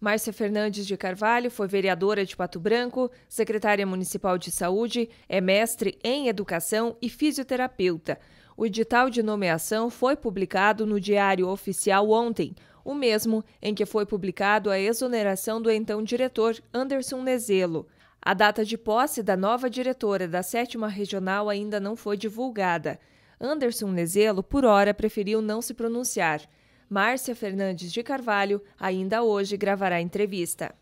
Márcia Fernandes de Carvalho foi vereadora de Pato Branco, secretária municipal de saúde, é mestre em educação e fisioterapeuta. O edital de nomeação foi publicado no Diário Oficial ontem, o mesmo em que foi publicado a exoneração do então diretor Anderson Nezelo. A data de posse da nova diretora da sétima regional ainda não foi divulgada. Anderson Nezelo, por hora, preferiu não se pronunciar. Márcia Fernandes de Carvalho ainda hoje gravará entrevista.